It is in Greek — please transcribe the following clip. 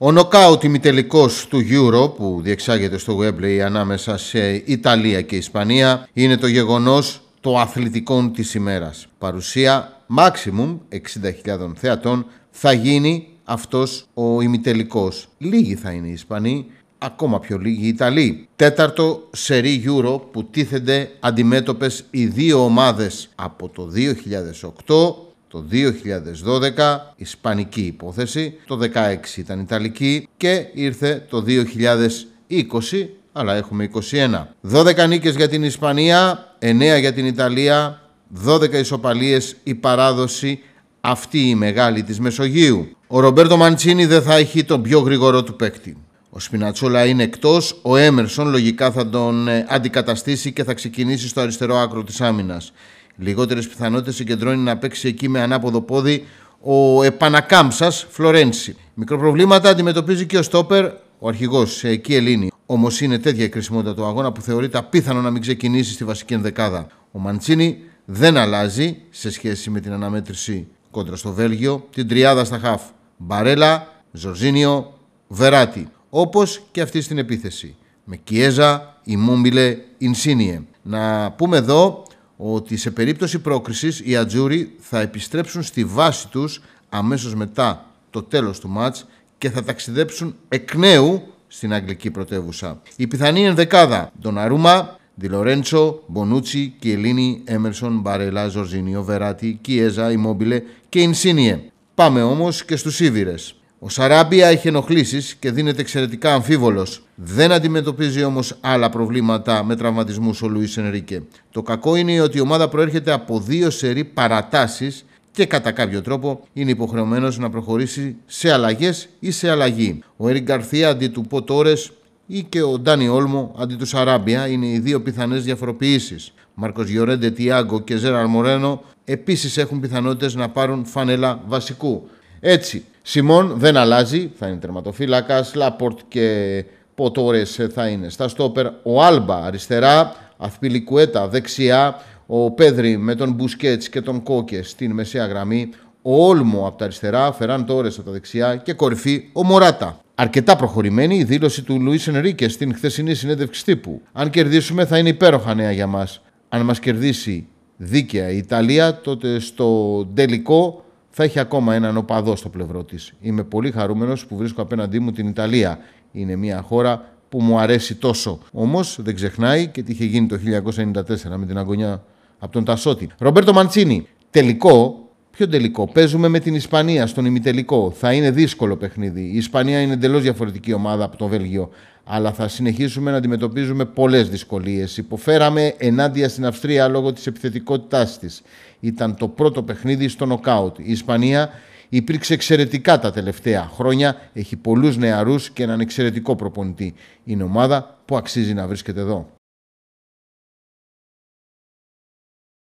Ο νοκάουτ ημιτελικός του Euro που διεξάγεται στο Wembley ανάμεσα σε Ιταλία και Ισπανία είναι το γεγονός το αθλητικών της ημέρας. Παρουσία maximum 60.000 θεατών θα γίνει αυτός ο ημιτελικός. Λίγοι θα είναι οι Ισπανοί, ακόμα πιο λίγοι οι Ιταλοί. Τέταρτο σερί Euro που τίθενται αντιμέτωπες οι δύο ομάδες από το 2008 το 2012, ισπανική υπόθεση, το 16 ήταν ιταλική και ήρθε το 2020, αλλά έχουμε 21. 12 νίκες για την Ισπανία, 9 για την Ιταλία, 12 ισοπαλίες η παράδοση αυτή η μεγάλη της Μεσογείου. Ο Ρομπέρτο Μαντσίνη δεν θα έχει τον πιο γρήγορο του παίκτη. Ο Σπινατσόλα είναι εκτός. Ο Έμερσον λογικά θα τον ε, αντικαταστήσει και θα ξεκινήσει στο αριστερό άκρο της άμυνας. Λιγότερες πιθανότητες συγκεντρώνει να παίξει εκεί με ανάποδο πόδι ο Επανακάμψας Φλωρένση. Μικροπροβλήματα αντιμετωπίζει και ο Στόπερ, ο αρχηγός εκεί Ελλήνη. Όμως είναι τέτοια η κρισιμότητα του αγώνα που θεωρείται απίθανο να μην ξεκινήσει στη βασική ενδεκάδα. Ο Μαντσίνη δεν αλλάζει σε σχέση με την αναμέτρηση κόντρα στο Βέλγιο την τριάδα στα χαφ. Μπαρέλα, Ζορζίνιο, Βεράτη. Όπως και αυτή στην επίθεση. Με Κιέζα, Ιμούμπιλε, Ινσίνιε. Να πούμε εδώ ότι σε περίπτωση πρόκρισης οι Ατζούροι θα επιστρέψουν στη βάση τους αμέσως μετά το τέλος του μάτς και θα ταξιδέψουν εκ νέου στην αγγλική πρωτεύουσα. Η πιθανή ενδεκάδα Ντοναρούμα, Διλορέντσο, Μπονούτσι, Κιελίνη, Έμερσον, Μπαρελά, Ζορζίνιο, Βεράτη, Κιέζα, Ιμόμπιλε και Ινσίνιε. Πάμε όμως και στους Ήβυρες. Ο Σαράμπια έχει ενοχλήσεις και δίνεται εξαιρετικά αμφίβολος. Δεν αντιμετωπίζει όμως άλλα προβλήματα με τραυματισμούς ο Λουίς Ενρίκε. Το κακό είναι ότι η ομάδα προέρχεται από δύο σερή παρατάσεις και κατά κάποιο τρόπο είναι υποχρεωμένος να προχωρήσει σε αλλαγές ή σε αλλαγή. Ο Ερικ Γκαρθία αντί του Ποτόρε ή και ο Ντάνι Όλμο αντί του Σαράμπια είναι οι δύο πιθανές διαφοροποιήσεις. Μάρκος Γιορέντε Τιάγκο και Ζέραρ Μορένο επίσης έχουν πιθανότητες να πάρουν φανέλα βασικού. Έτσι, Σιμών δεν αλλάζει, θα είναι τερματοφύλακας. Λαπορτ και Ποτόρες θα είναι στα στόπερ. Ο Άλμπα αριστερά, Αθπιλικουέτα δεξιά. Ο Πέδρη με τον Μπουσκέτ και τον Κόκε στην μεσαία γραμμή. Ο Όλμο από τα αριστερά, Φεράν Τόρες από τα δεξιά και κορυφή ο Μωράτα. Αρκετά προχωρημένη η δήλωση του Λουίς Ενρίκε στην χθεσινή συνέντευξη τύπου. Αν κερδίσουμε, θα είναι υπέροχα νέα για μας. Αν μας κερδίσει δίκαια η Ιταλία, τότε στο τελικό θα έχει ακόμα έναν οπαδό στο πλευρό της. Είμαι πολύ χαρούμενος που βρίσκω απέναντί μου την Ιταλία. Είναι μια χώρα που μου αρέσει τόσο. Όμως δεν ξεχνάει και τι είχε γίνει το 1994 με την αγωνιά από τον Τασότη. Ρομπέρτο Μαντσίνη, τελικό, Ποιο τελικό. Παίζουμε με την Ισπανία στον ημιτελικό. Θα είναι δύσκολο παιχνίδι. Η Ισπανία είναι εντελώς διαφορετική ομάδα από το Βέλγιο αλλά θα συνεχίσουμε να αντιμετωπίζουμε πολλές δυσκολίες. Υποφέραμε ενάντια στην Αυστρία λόγω της επιθετικότητάς της. Ήταν το πρώτο παιχνίδι στο νοκάουτ. Η Ισπανία υπήρξε εξαιρετικά τα τελευταία χρόνια. Έχει πολλούς νεαρούς και έναν εξαιρετικό προπονητή. Είναι ομάδα που αξίζει να βρίσκεται εδώ.